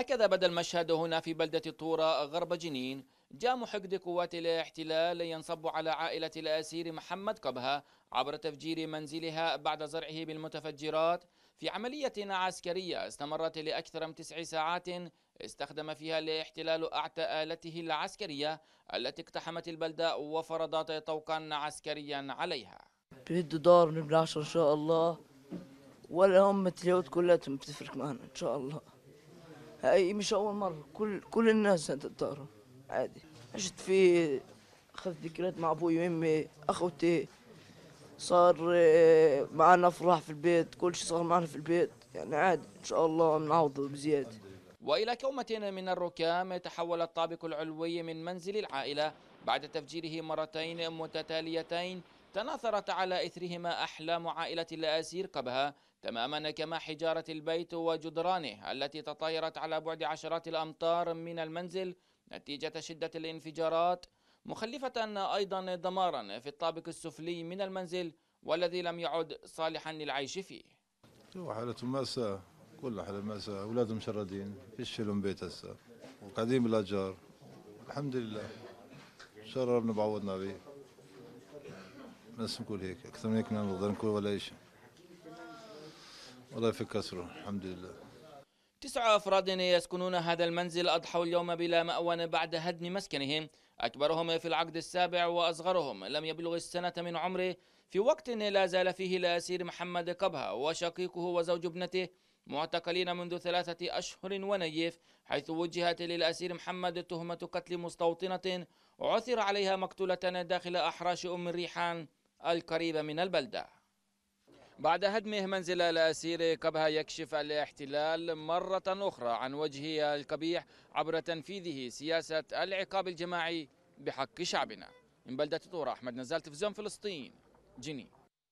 هكذا بدا المشهد هنا في بلدة طورة غرب جنين جاء محقد قوات الاحتلال ينصب على عائلة الأسير محمد قبها عبر تفجير منزلها بعد زرعه بالمتفجرات في عملية عسكرية استمرت لأكثر من تسع ساعات استخدم فيها الاحتلال أعتى آلته العسكرية التي اقتحمت البلدة وفرضت طوقا عسكريا عليها بيد دار نبني إن شاء الله ولا هم اليهود كلها بتفرق معنا إن شاء الله هاي مش أول مرة كل كل الناس هتضطر عادي عشت في أخذت ذكريات مع أبوي وأمي أخوتي صار آه، معنا أفراح في البيت كل شيء صار معنا في البيت يعني عادي إن شاء الله بنعوض بزيادة وإلى كومة من الركام تحول الطابق العلوي من منزل العائلة بعد تفجيره مرتين متتاليتين تناثرت على إثرهما أحلام عائلة الأسير قبها تماما كما حجارة البيت وجدرانه التي تطايرت على بعد عشرات الأمتار من المنزل نتيجة شدة الانفجارات مخلفة أيضا دمارا في الطابق السفلي من المنزل والذي لم يعد صالحا للعيش فيه حالة مأساة كل حالة مأساة أولاد مشردين فيش لهم بيت هسه وقاعدين بالأشجار الحمد لله شررنا بعوضنا به بس نقول هيك اكثر من هيك ما نقدر نقول ولا شيء والله في كسره الحمد لله تسعة أفراد يسكنون هذا المنزل أضحوا اليوم بلا مأوى بعد هدم مسكنهم أكبرهم في العقد السابع وأصغرهم لم يبلغ السنة من عمره في وقت لا زال فيه الأسير محمد قبها وشقيقه وزوج ابنته معتقلين منذ ثلاثة أشهر ونيف حيث وجهت للأسير محمد تهمة قتل مستوطنة عثر عليها مقتولة داخل أحراش أم الريحان القريبة من البلدة بعد هدمه منزل الأسير قبها يكشف الاحتلال مرة أخرى عن وجهه القبيح عبر تنفيذه سياسة العقاب الجماعي بحق شعبنا من بلدة طور أحمد نزال تلفزيون فلسطين جنين